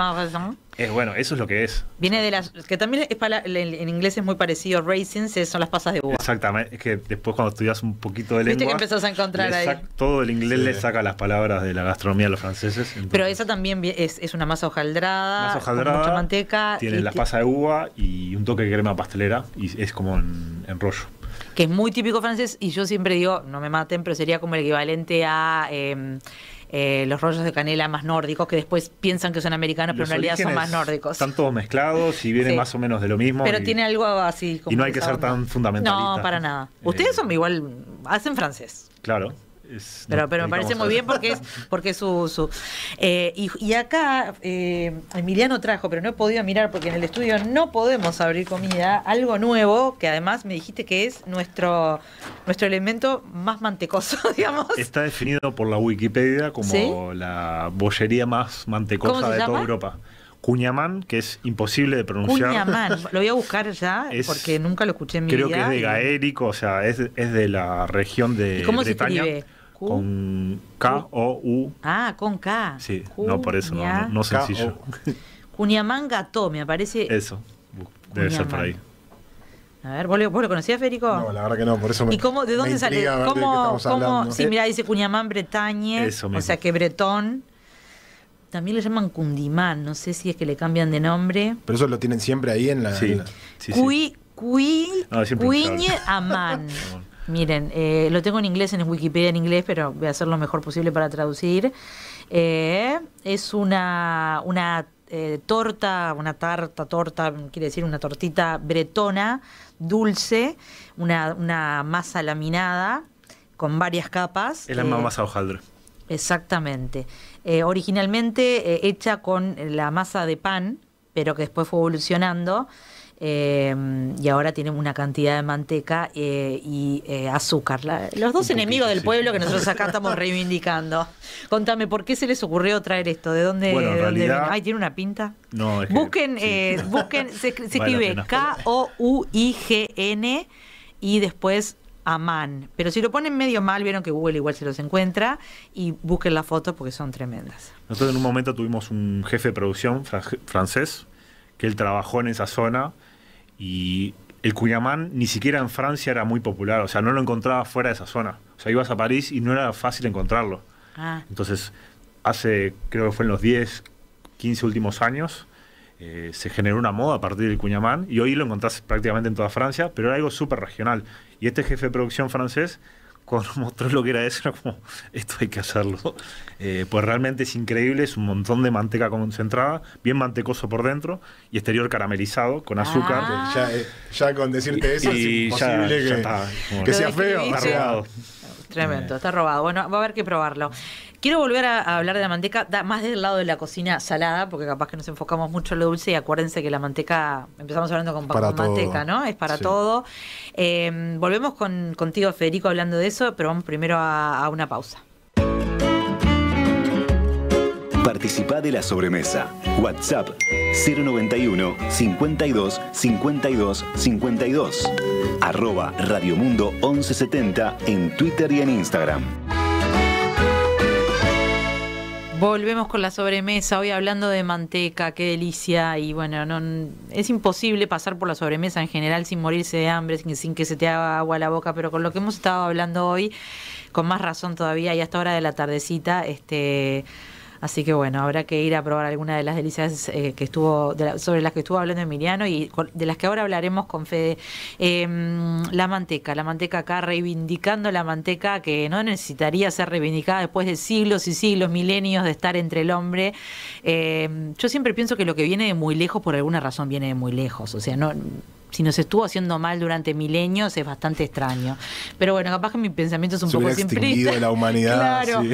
es bueno, eso es lo que es. Viene de las. que también en inglés es muy parecido. Raisins son las pasas de uva. Exactamente, es que después cuando estudias un poquito de lengua. Viste que a encontrar ahí. todo el inglés le saca las palabras de la gastronomía a los franceses. Pero esa también es, es, una masa hojaldrada. Con mucha manteca. Tiene la pasas de uva y un toque de crema pastelera y es como en rollo que es muy típico francés y yo siempre digo, no me maten, pero sería como el equivalente a... Em, eh, los rollos de canela más nórdicos, que después piensan que son americanos, pero en realidad son más nórdicos. Están todos mezclados y vienen más o menos de lo mismo. Pero tiene algo así. Como y no hay que ser tan fundamental. No, para nada. Eh, Ustedes son igual, hacen francés. Claro pero, pero me parece muy bien porque es porque su, su eh, y, acá eh, Emiliano trajo pero no he podido mirar porque en el estudio no podemos abrir comida algo nuevo que además me dijiste que es nuestro nuestro elemento más mantecoso digamos está definido por la Wikipedia como la bollería más mantecosa de toda Europa Cuñamán, que es imposible de pronunciar. Cuñamán, lo voy a buscar ya porque nunca lo escuché en mi vida. Creo que es de gaérico, o sea, es, es de la región de ¿Y cómo Se escribe? Con K O U. Ah, con K. Sí, no por eso, no, no, sencillo. Cuniamán Gato, me aparece. Eso. Debe ser por ahí. A ver, ¿vos lo, lo, conocías, Federico? No, la verdad que no, por eso me. ¿Y cómo, de dónde sale? ¿Cómo, cómo, sí, mira dice Cuniamán Bretañe. Eso mismo. O sea que Bretón. También le llaman Cundimán, no sé si es que le cambian de nombre. Pero eso lo tienen siempre ahí en la. Sí, Cui, cui, Cuiñe Amán. Miren, eh, lo tengo en inglés, en Wikipedia en inglés, pero voy a hacer lo mejor posible para traducir. Eh, es una, una eh, torta, una tarta, torta, quiere decir una tortita bretona, dulce, una, una masa laminada con varias capas. Es la masa hojaldre. Exactamente. originalmente hecha con la masa de pan, pero que después fue evolucionando. Em, y ahora tienen una cantidad de manteca eh, y eh, azúcar. los dos enemigos del pueblo que nosotros acá estamos reivindicando. Contame, ¿por qué se les ocurrió traer esto? ¿De dónde? Bueno, Ay, tiene una pinta. No, busquen, eh, busquen, se, escribe K-O-U-I-G-N y después AMAN Pero si lo ponen medio mal, vieron que Google igual se los encuentra y busquen las fotos porque son tremendas. Nosotros en un momento tuvimos un jefe de producción francés que él trabajó en esa zona y el cuñamán ni siquiera en Francia era muy popular, o sea, no lo encontraba fuera de esa zona. O sea, ibas a París y no era fácil encontrarlo. Ah. Entonces, hace, creo que fue en los 10, 15 últimos años, eh, se generó una moda a partir del Cuñamán y hoy lo encontrás prácticamente en toda Francia, pero era algo súper regional. Y este jefe de producción francés cuando mostró lo que era eso, era como, esto hay que hacerlo. Eh, pues realmente es increíble, es un montón de manteca concentrada, bien mantecoso por dentro y exterior caramelizado con ah. azúcar. Eh, ya, con decirte eso es imposible que, sea feo. Tremendo, está robado. Bueno, va a haber que probarlo. Quiero volver a, hablar de la manteca más desde el lado de la cocina salada, porque capaz que nos enfocamos mucho en lo dulce y acuérdense que la manteca, empezamos hablando con, pan, con manteca, ¿no? Es para todo. Em, volvemos contigo, Federico, hablando de eso, pero vamos primero a, una pausa. Participá de la sobremesa. WhatsApp 091 52 52 52. Arroba Radiomundo 1170 en Twitter y en Instagram. Volvemos con la sobremesa, hoy hablando de manteca, qué delicia, y bueno, no, es imposible pasar por la sobremesa en general sin morirse de hambre, sin, sin, que se te haga agua la boca, pero con lo que hemos estado hablando hoy, con más razón todavía y hasta hora de la tardecita, este Así que bueno, habrá que ir a probar alguna de las delicias eh, que estuvo sobre las que estuvo hablando Emiliano y de las que ahora hablaremos con Fede. Em, la manteca, la manteca acá reivindicando la manteca que no necesitaría ser reivindicada después de siglos y siglos, milenios de estar entre el hombre. Em, yo siempre pienso que lo que viene de muy lejos por alguna razón viene de muy lejos, o sea, no si nos estuvo haciendo mal durante milenios es bastante extraño. Pero bueno, capaz que mi pensamiento es un poco simplista. la humanidad. claro.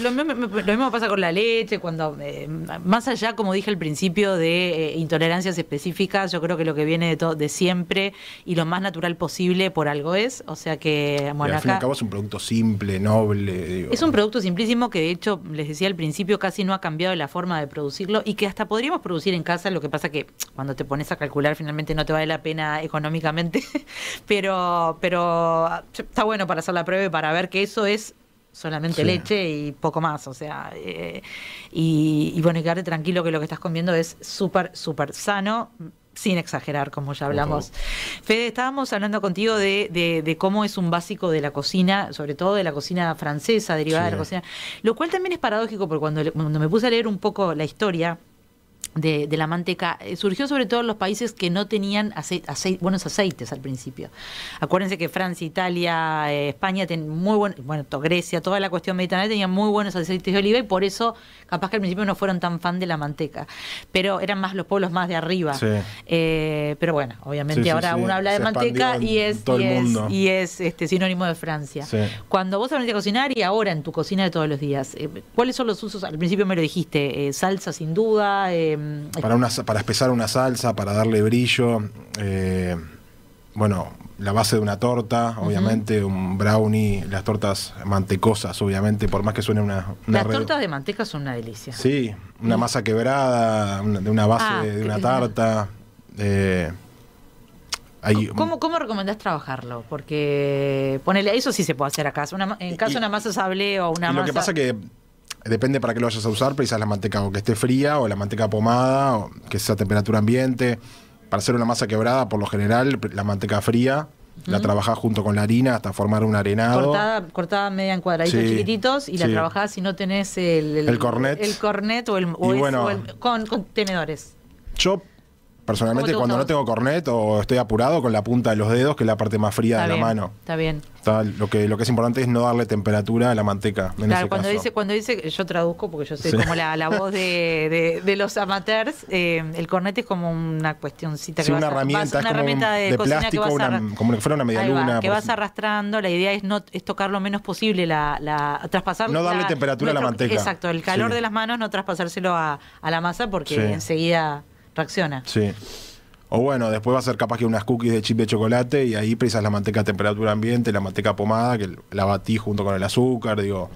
Lo, mismo, pasa con la leche, cuando eh, más allá, como dije al principio, de eh, intolerancias específicas, yo creo que lo que viene de, de siempre y lo más natural posible por algo es. O sea que, bueno, al fin y al cabo es un producto simple, noble. Es un producto simplísimo que de hecho, les decía al principio, casi no ha cambiado la forma de producirlo y que hasta podríamos producir en casa, lo que pasa que cuando te pones a calcular finalmente no te vale la pena económicamente, pero, pero está bueno para hacer la prueba para ver que eso es solamente leche y poco más, o sea, eh, y, bueno, y quedarte tranquilo que lo que estás comiendo es súper, súper sano, sin exagerar, como ya hablamos. Fede, estábamos hablando contigo de, cómo es un básico de la cocina, sobre todo de la cocina francesa, derivada de la cocina, lo cual también es paradójico, porque cuando me puse a leer un poco la historia, de, la manteca eh, surgió sobre todo en los países que no tenían buenos aceites al principio. Acuérdense que Francia, Italia, eh, España, muy bueno, Grecia, toda la cuestión mediterránea tenían muy buenos aceites de oliva y por eso capaz que al principio no fueron tan fan de la manteca, pero eran más los pueblos más de arriba. Eh, pero bueno, obviamente ahora uno habla de manteca y es, y es, este, sinónimo de Francia. Cuando vos aprendiste a cocinar y ahora en tu cocina de todos los días, ¿cuáles son los usos? Al principio me lo dijiste, salsa sin duda. Em, para, una, para espesar una salsa, para darle brillo. Eh, bueno, la base de una torta, obviamente, un brownie, las tortas mantecosas, obviamente, por más que suene una... las tortas de manteca son una delicia. Sí, una masa quebrada, de una base ah, de, una tarta. Eh, ¿Cómo, recomendás trabajarlo? Porque eso sí se puede hacer acá. en caso de una masa sable o una masa... Lo que pasa que Depende para qué lo vayas a usar, precisas la manteca o que esté fría, o la manteca pomada, o que sea a temperatura ambiente. Para hacer una masa quebrada, por lo general, la manteca fría, la trabajás junto con la harina hasta formar un arenado. Cortada, media en cuadraditos chiquititos y la trabajás si no tenés el, el, cornet. El cornet o el, bueno, con, con, tenedores. Yo Personalmente, cuando no tengo cornet o estoy apurado, con la punta de los dedos, que es la parte más fría de la mano. Está bien. lo, que, lo que es importante es no darle temperatura a la manteca. claro, cuando, Dice, cuando dice, yo traduzco porque yo soy como la, voz de, los amateurs, eh, el cornet es como una cuestioncita que una herramienta, una herramienta de, plástico, como fuera una media luna. que vas arrastrando, la idea es no es tocar lo menos posible, la, la traspasar. No darle temperatura a la manteca. Exacto, el calor de las manos no traspasárselo a, a la masa porque enseguida reacciona. Sí. O bueno, después va a ser capaz que unas cookies de chip de chocolate y ahí prisas la manteca a temperatura ambiente, la manteca pomada, que la batí junto con el azúcar, digo.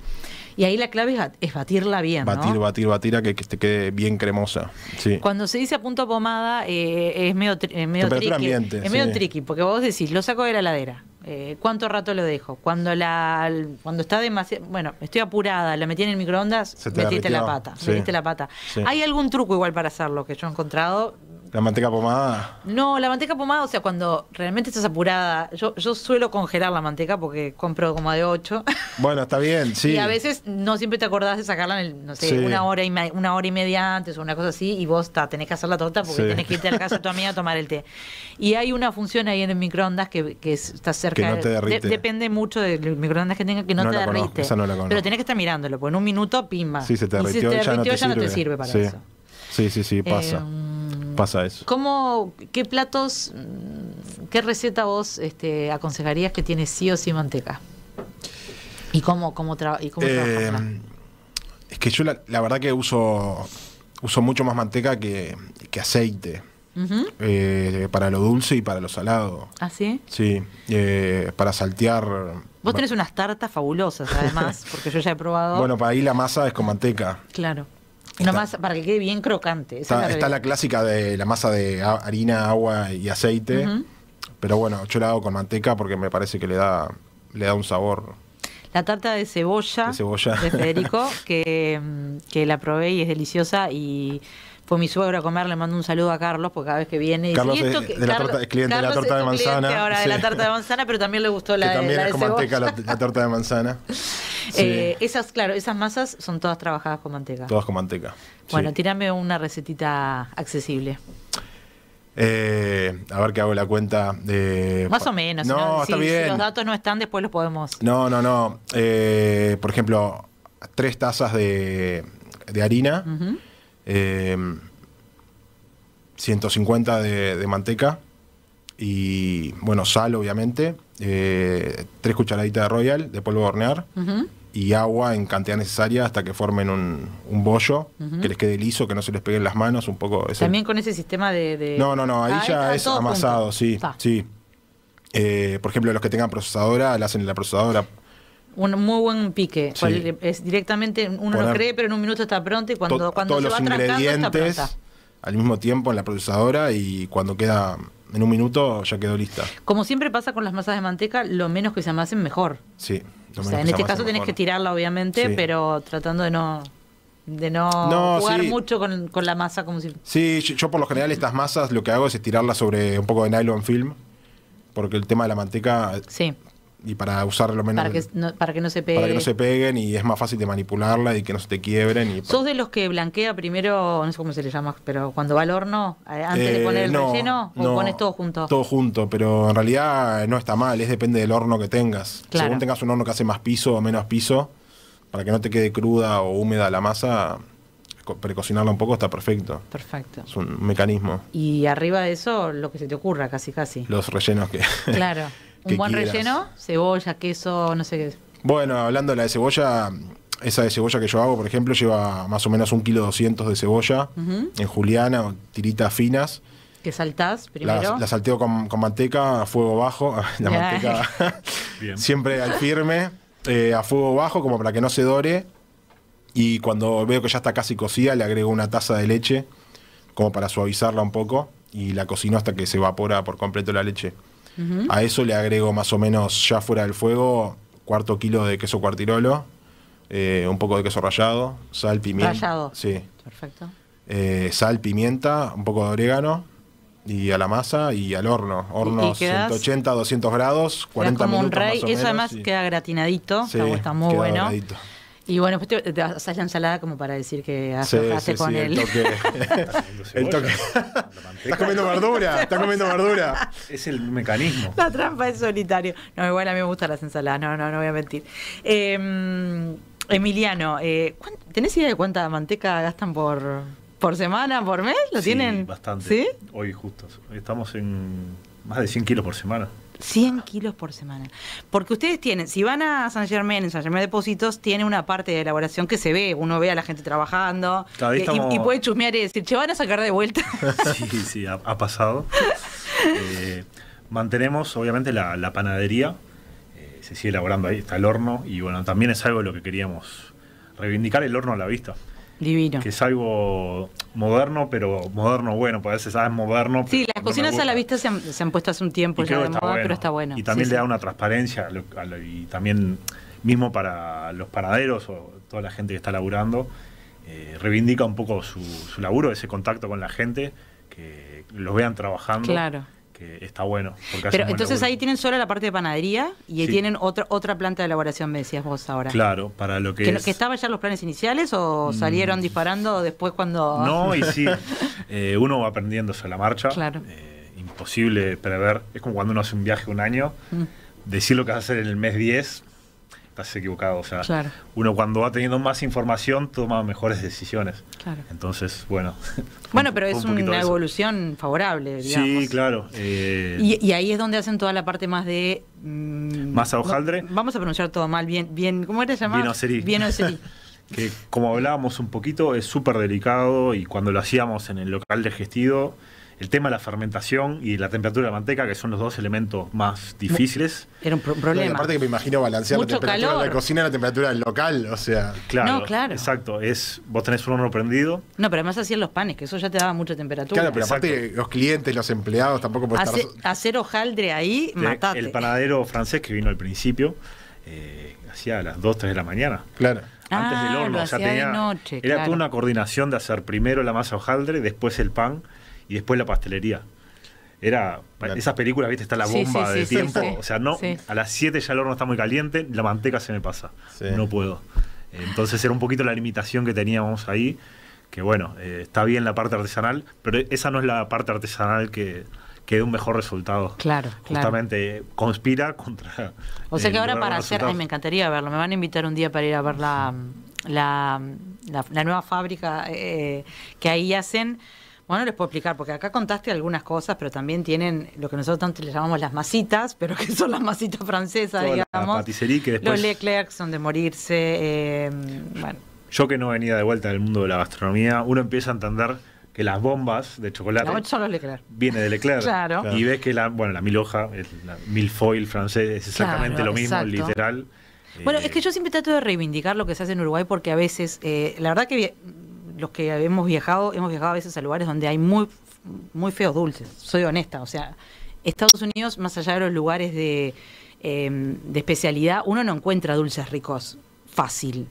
Y ahí la clave es batirla bien. Batir, batir, batir a que, te quede bien cremosa. Sí. Cuando se dice a punto pomada eh, es medio, tri medio tricky. Es medio tricky, porque vos decís, lo saco de la heladera. Eh, ¿Cuánto rato lo dejo? Cuando la cuando está demasiado. Bueno, estoy apurada, la metí en el microondas, metiste la pata. Metiste la pata. Hay algún truco igual para hacerlo que yo he encontrado la manteca pomada. No, la manteca pomada, o sea, cuando realmente estás apurada, yo, yo suelo congelar la manteca porque compro como de 8. Bueno, está bien, sí. Y a veces no siempre te acordás de sacarla, en no sé, una, hora y una hora y media antes o una cosa así, y vos tenés que hacer la torta porque tenés que irte a casa de tu amiga a tomar el té. Y hay una función ahí en el microondas que, está cerca. Que no te derrite. depende mucho del microondas que tenga que no, te derrite. Pero tenés que estar mirándolo, porque en un minuto, pimba. Sí, se te si te ya, no te, sirve. para eso. Sí, sí, sí, pasa. Em, pasa ¿Cómo, qué platos, mm, qué receta vos este, aconsejarías que tiene sí o sí manteca? ¿Y cómo, cómo, eh, Es que yo la, verdad que uso, uso mucho más manteca que, aceite. Eh, para lo dulce y para lo salado. ¿Ah, sí? Sí, eh, para saltear. Vos tenés unas tartas fabulosas, además, porque yo ya he probado. Bueno, para ahí la masa es con manteca. Claro. Una para que quede bien crocante. está, la, clásica de la masa de harina, agua y aceite. Pero bueno, yo la hago con manteca porque me parece que le da, le da un sabor. La tarta de cebolla de, Federico, que, la probé y es deliciosa y fue mi suegro a comer, le mando un saludo a Carlos, porque cada vez que viene... Carlos es, la cliente de la torta de manzana. ahora de la tarta de manzana, pero también le gustó la, también es con manteca la, la, torta de manzana. Eh, esas, claro, esas masas son todas trabajadas con manteca. Todas con manteca. Bueno, una recetita accesible. Eh, a ver qué hago la cuenta. de Más o menos. No, si, los datos no están, después los podemos. No, no, no. Eh, por ejemplo, tres tazas de, harina, 150 em, de, de, manteca y, bueno, sal, obviamente eh, tres cucharaditas de Royal de polvo de hornear y agua en cantidad necesaria hasta que formen un, bollo, que les quede liso, que no se les peguen las manos, un poco... También con ese sistema de... No, no, no, ahí ah, ya es amasado, sí. sí. Eh, por ejemplo, los que tengan procesadora, la hacen en la procesadora. Un muy buen pique. Es directamente, uno lo no cree, pero en un minuto está pronto y cuando, cuando todos los ingredientes al mismo tiempo en la procesadora y cuando queda en un minuto ya quedó lista. Como siempre pasa con las masas de manteca, lo menos que se amasen mejor. Sí. en este caso tienes que tirarla, obviamente, pero tratando de no no, jugar mucho con, la masa como si... Sí, yo, yo, por lo general estas masas lo que hago es estirarlas sobre un poco de nylon film, porque el tema de la manteca sí y para usarlo lo menos. Para que no, se peguen. Para que no se peguen y es más fácil de manipularla y que no se te quiebren. Y ¿Sos de los que blanquea primero, no sé cómo se le llama, pero cuando va al horno, antes de eh, poner el relleno, o pones todo junto? Todo junto, pero en realidad no está mal, es depende del horno que tengas. Según tengas un horno que hace más piso o menos piso, para que no te quede cruda o húmeda la masa, precocinarla un poco está perfecto. Perfecto. Es un mecanismo. Y arriba de eso, lo que se te ocurra, casi, casi. Los rellenos que. Claro. Un buen relleno, cebolla, queso, no sé qué. Bueno, hablando de la de cebolla, esa de cebolla que yo hago, por ejemplo, lleva más o menos un kilo doscientos de cebolla en juliana, tiritas finas. ¿Qué saltás primero. La, salteo con, manteca a fuego bajo. La manteca siempre al firme, eh, a fuego bajo, como para que no se dore. Y cuando veo que ya está casi cocida, le agrego una taza de leche, como para suavizarla un poco. Y la cocino hasta que se evapora por completo la leche. A eso le agrego más o menos ya fuera del fuego, cuarto kilo de queso cuartirolo, eh, un poco de queso rallado, sal, pimienta. Sí. Perfecto. Eh, sal, pimienta, un poco de orégano y a la masa y al horno. Horno 180, 200 grados, 40 como un rey, eso además queda gratinadito, está muy bueno. Y bueno, pues te, te haces la ensalada como para decir que aflojaste sí, con el... toque. estás comiendo verdura, estás comiendo verdura. Es el mecanismo. La trampa es solitario. No, igual a mí me gustan las ensaladas, no, no, no voy a mentir. Em, Emiliano, eh, ¿tenés idea de cuánta manteca gastan por, por semana, por mes? ¿Lo tienen? Bastante. ¿Sí? Hoy justo. Estamos en más de 100 kilos por semana. 100 kilos por semana. Porque ustedes tienen, si van a San Germán, en San Germán Depósitos, tiene una parte de elaboración que se ve, uno ve a la gente trabajando eh, y, puede chusmear y decir, che, van a sacar de vuelta. Sí, sí, ha, pasado. Eh, mantenemos, obviamente, la, panadería, eh, se sigue elaborando ahí, está el horno, y bueno, también es algo de lo que queríamos reivindicar el horno a la vista. Divino. Que es algo moderno, pero moderno bueno, porque a veces sabes ah, moderno. Sí, las cocinas a la vista se han, se han, puesto hace un tiempo pero está bueno. Y también le da una transparencia y también mismo para los paraderos o toda la gente que está laburando, eh, reivindica un poco su, su laburo, ese contacto con la gente, que los vean trabajando. Claro está bueno. Pero entonces ahí tienen solo la parte de panadería y ahí tienen otra otra planta de elaboración, me decías vos ahora. Claro, para lo que, ¿Que, es... estaban ya los planes iniciales o mm. salieron disparando después cuando...? No, y sí, eh, uno va aprendiendo a la marcha. Claro. Eh, imposible prever. Es como cuando uno hace un viaje un año, mm. decir lo que vas a hacer en el mes 10 equivocado. O sea, uno cuando va teniendo más información toma mejores decisiones. Entonces, bueno. Bueno, pero es una evolución favorable. Sí, claro. Eh. y, ahí es donde hacen toda la parte más de... Mm, más a hojaldre. Vamos a pronunciar todo mal. Bien, bien ¿Cómo era llamado? que como hablábamos un poquito, es súper delicado y cuando lo hacíamos en el local de gestido el tema de la fermentación y la temperatura de la manteca, que son los dos elementos más difíciles. Era un problema. aparte que me imagino balancear Mucho la de la cocina la temperatura del local, o sea. Claro, claro. Exacto, es vos tenés un horno prendido. No, pero además hacían los panes, que eso ya te daba mucha temperatura. Claro, pero aparte los clientes, los empleados tampoco Hacer hojaldre ahí, matate. El panadero francés que vino al principio, eh, hacía a las 2, 3 de la mañana. Claro antes del ah, horno. O era toda una coordinación de hacer primero la masa hojaldre, después el pan y después la pastelería. Era, esas películas, viste, está la bomba de tiempo. O sea, no, a las 7 ya el horno está muy caliente, la manteca se me pasa. No puedo. Entonces era un poquito la limitación que teníamos ahí, que bueno, eh, está bien la parte artesanal, pero esa no es la parte artesanal que, que dé un mejor resultado. Claro, Justamente conspira contra... O sea que ahora para hacer, me encantaría verlo, me van a invitar un día para ir a ver la, la, nueva fábrica eh, que ahí hacen bueno, les puedo explicar, porque acá contaste algunas cosas, pero también tienen lo que nosotros tanto le llamamos las masitas, pero que son las masitas francesas, digamos. La que después... Los Leclerc son de morirse. Em, bueno. Yo que no venía de vuelta del mundo de la gastronomía, uno empieza a entender que las bombas de chocolate son los Leclerc. viene de Leclerc. claro. Y ves que la, bueno, la milhoja, la milfoil francés es exactamente lo mismo, literal. Bueno, eh, es que yo siempre trato de reivindicar lo que se hace en Uruguay porque a veces, eh, la verdad que los que hemos viajado, hemos viajado a veces a lugares donde hay muy, muy feos dulces, soy honesta. O sea, Estados Unidos, más allá de los lugares de, em, de especialidad, uno no encuentra dulces ricos fácil.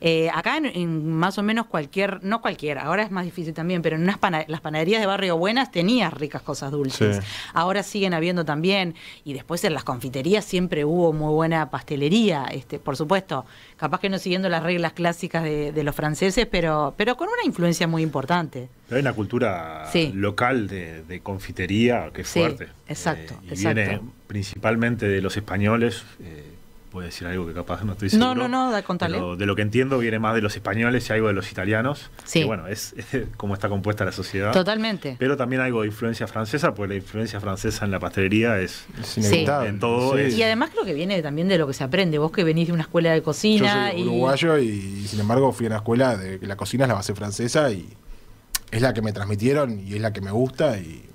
Eh, acá en, más o menos cualquier, no cualquier, ahora es más difícil también, pero en las panaderías de barrio buenas tenías ricas cosas dulces. Ahora siguen habiendo también, y después en las confiterías siempre hubo muy buena pastelería, este, por supuesto, capaz que no siguiendo las reglas clásicas de, los franceses, pero, pero con una influencia muy importante. Pero hay una cultura local de, confitería que es fuerte. Exacto, eh, exacto. Viene principalmente de los españoles. Eh, Puede decir algo que capaz no estoy seguro. No, no, no, contale. de lo que entiendo viene más de los españoles y algo de los italianos. Sí. Que bueno, es, como está compuesta la sociedad. Totalmente. Pero también algo de influencia francesa, porque la influencia francesa en la pastelería es, es En todo Y además creo que viene también de lo que se aprende. Vos que venís de una escuela de cocina. uruguayo y sin embargo fui a una escuela de que la cocina es la base francesa y es la que me transmitieron y es la que me gusta y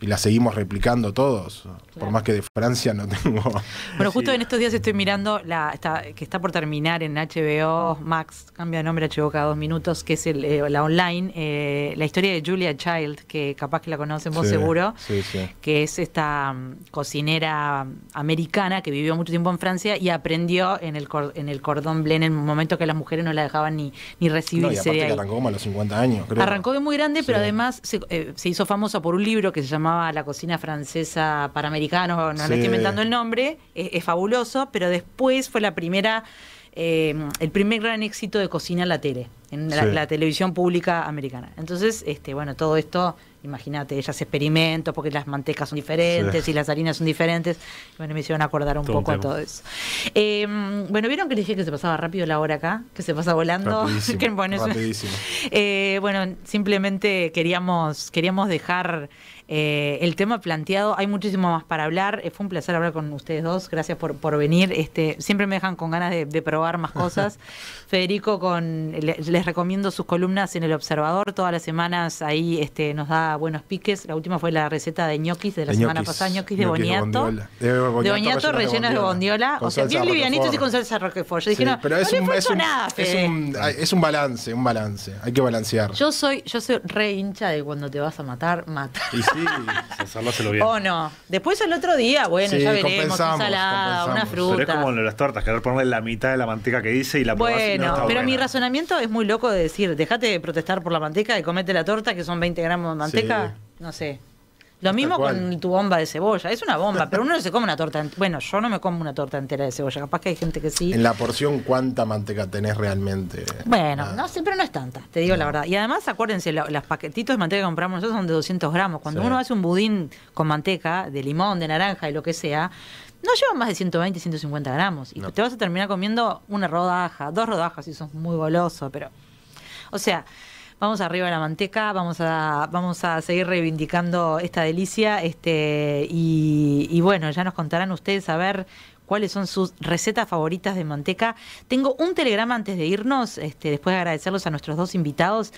y la seguimos replicando todos, por más que de Francia no tengo. Bueno, justo en estos días estoy mirando la que está por terminar en HBO Max, cambia de nombre HBO cada dos minutos, que es eh, la online, eh, la historia de Julia Child, que capaz que la conocen vos seguro, que es esta mm, cocinera mm, americana que vivió mucho tiempo en Francia y aprendió en el, en el cordón blen en un momento que las mujeres no la dejaban ni, ni recibirse. No, arrancó a los 50 años, Arrancó de muy grande, pero además eh, se hizo famosa por un libro que se llama llamaba La cocina francesa para americanos, no le estoy inventando el nombre, es, fabuloso, pero después fue la primera eh, el primer gran éxito de cocina en la tele, en la, televisión pública americana. Entonces, este, bueno, todo esto, imagínate, ellas experimentos, porque las mantecas son diferentes y las harinas son diferentes. Bueno, me hicieron acordar un poco a todo eso. Eh, bueno, ¿vieron que les dije que se pasaba rápido la hora acá? Que se pasa volando. bueno, eh, bueno, simplemente queríamos, queríamos dejar eh, el tema planteado, hay muchísimo más para hablar. Eh, fue un placer hablar con ustedes dos. Gracias por, por venir. Este, siempre me dejan con ganas de, probar más cosas. Federico, con, les recomiendo sus columnas en El Observador. Todas las semanas ahí este, nos da buenos piques. La última fue la receta de ñoquis de la semana pasada, ñoquis de boniato. De boniato relleno de bondiola. O sea, bien livianito y con salsa roquefort. Yo dije, no, pero es, un, es, nada, es, un, es un balance, un balance. Hay que balancear. Yo soy, yo soy re hincha de cuando te vas a matar, mata. O no. Después el otro día, bueno, ya veremos, ensalada, una fruta. Pero es como las tortas, que querer ponen la mitad de la manteca que dice y la probás Bueno, no está pero mi razonamiento es muy loco de decir, dejate de protestar por la manteca y comete la torta, que son 20 gramos de manteca. No sé. Lo mismo con tu bomba de cebolla. Es una bomba, pero uno no se come una torta. Bueno, yo no me como una torta entera de cebolla. Capaz que hay gente que sí. En la porción, ¿cuánta manteca tenés realmente? Bueno, ah. no siempre no es tanta, te digo la verdad. Y además, acuérdense, los paquetitos de manteca que compramos nosotros son de 200 gramos. Cuando uno hace un budín con manteca, de limón, de naranja y lo que sea, no lleva más de 120, 150 gramos. Y te vas a terminar comiendo una rodaja, dos rodajas si sos muy goloso, pero. O sea, vamos arriba de la manteca, vamos a, vamos a seguir reivindicando esta delicia, este, y, bueno, ya nos contarán ustedes a ver cuáles son sus recetas favoritas de manteca. Tengo un telegrama antes de irnos, este, después de agradecerlos a nuestros dos invitados,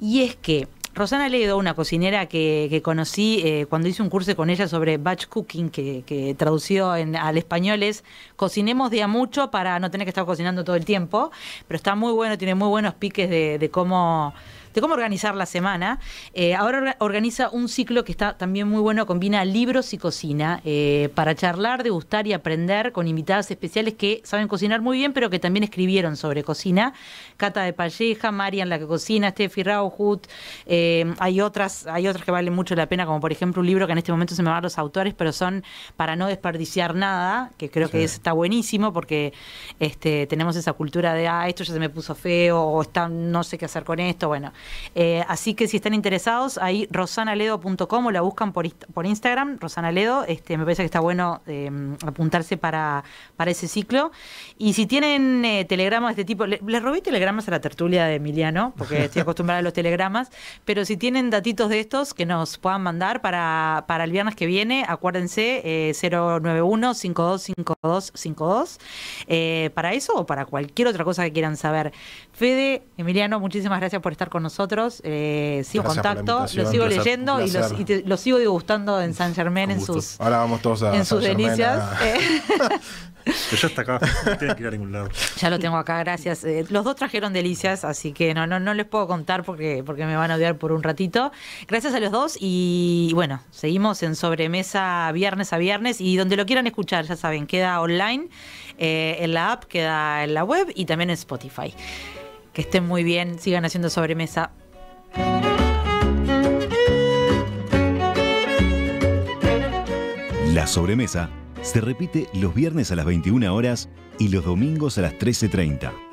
y es que Rosana Ledo, una cocinera que, conocí eh, cuando hice un curso con ella sobre batch cooking, que, que traducido al español es cocinemos día mucho para no tener que estar cocinando todo el tiempo, pero está muy bueno, tiene muy buenos piques de cómo de cómo organizar la semana. Eh, ahora organiza un ciclo que está también muy bueno, combina libros y cocina eh, para charlar, degustar y aprender con invitadas especiales que saben cocinar muy bien, pero que también escribieron sobre cocina. Cata de Palleja, Marian la que cocina, Steffi Rauhut, eh, hay otras, hay otras que valen mucho la pena, como por ejemplo un libro que en este momento se me van los autores, pero son para no desperdiciar nada, que creo que está buenísimo porque este, tenemos esa cultura de ah, esto ya se me puso feo, o está, no sé qué hacer con esto, bueno, eh, así que si están interesados, ahí rosanaledo.com o la buscan por, Instagram, rosanaledo. Este, me parece que está bueno em, apuntarse para, para ese ciclo. Y si tienen eh, telegramas de este tipo, les robé telegramas a la tertulia de Emiliano, porque estoy acostumbrada a los telegramas, pero si tienen datitos de estos que nos puedan mandar para, para el viernes que viene, acuérdense, 091-525252. Eh, ¿Para eso o para cualquier otra cosa que quieran saber? Fede, Emiliano, muchísimas gracias por estar con nosotros nosotros. Eh, sigo contacto, lo sigo leyendo y, los, sigo degustando en San Germán en sus, en sus delicias. Eh. ya está acá, no tiene que ir ningún lado. lo tengo acá, gracias. Eh, los dos trajeron delicias, así que no, no, no les puedo contar porque, porque me van a odiar por un ratito. Gracias a los dos y bueno, seguimos en sobremesa viernes a viernes y donde lo quieran escuchar, ya saben, queda online, eh, en la app, queda en la web y también en Spotify que estén muy bien, sigan haciendo sobremesa. La sobremesa se repite los viernes a las 21 horas y los domingos a las 13.30.